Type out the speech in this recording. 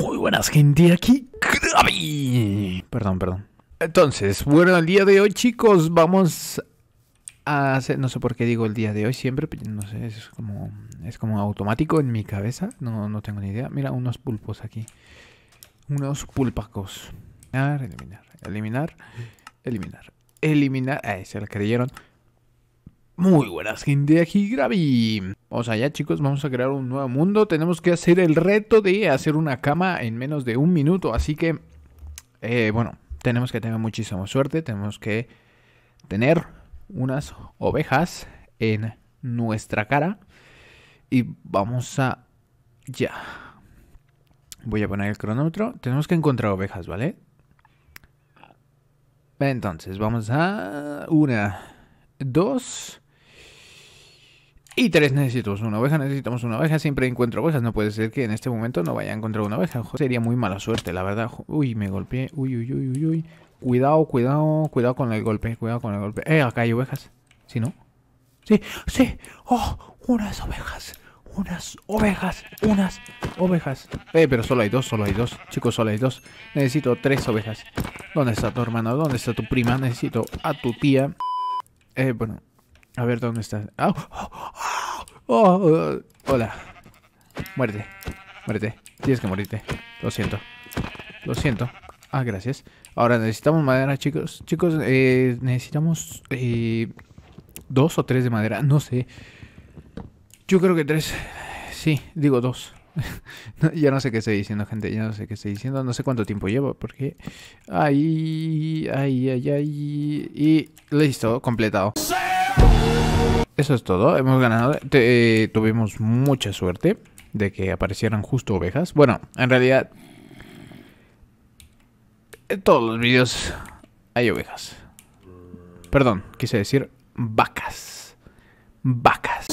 Muy buenas gente, aquí Perdón, perdón. Entonces, bueno, el día de hoy chicos vamos a hacer, no sé por qué digo el día de hoy siempre, no sé, es como, es como automático en mi cabeza, no, no tengo ni idea. Mira, unos pulpos aquí, unos pulpacos. Eliminar, eliminar, eliminar, eliminar, eliminar, se la creyeron. Muy buenas gente, aquí O Vamos allá chicos, vamos a crear un nuevo mundo. Tenemos que hacer el reto de hacer una cama en menos de un minuto. Así que, eh, bueno, tenemos que tener muchísima suerte. Tenemos que tener unas ovejas en nuestra cara. Y vamos a... Ya. Voy a poner el cronómetro. Tenemos que encontrar ovejas, ¿vale? Entonces, vamos a... Una, dos y tres, necesitamos una oveja, necesitamos una oveja, siempre encuentro ovejas, no puede ser que en este momento no vaya a encontrar una oveja, sería muy mala suerte, la verdad. Uy, me golpeé, uy, uy, uy, uy, uy. Cuidado, cuidado, cuidado con el golpe, cuidado con el golpe. Eh, acá hay ovejas, si no? Sí, sí, oh, unas ovejas, unas ovejas, unas ovejas. Eh, pero solo hay dos, solo hay dos, chicos, solo hay dos. Necesito tres ovejas. ¿Dónde está tu hermano? ¿Dónde está tu prima? Necesito a tu tía. Eh, bueno, a ver dónde está Oh, ¡Ah! oh, ¡Ah! ¡Ah! hola. Muerte Muerte Tienes que morirte. Lo siento. Lo siento. Ah, gracias. Ahora necesitamos madera, chicos. Chicos, eh, necesitamos eh, dos o tres de madera. No sé. Yo creo que tres. Sí, digo dos. ya no sé qué estoy diciendo, gente. Ya no sé qué estoy diciendo. No sé cuánto tiempo llevo. Porque. Ay, ay, ay, ay. Y listo, completado eso es todo. Hemos ganado. Eh, tuvimos mucha suerte de que aparecieran justo ovejas. Bueno, en realidad... En todos los vídeos hay ovejas. Perdón, quise decir vacas. Vacas.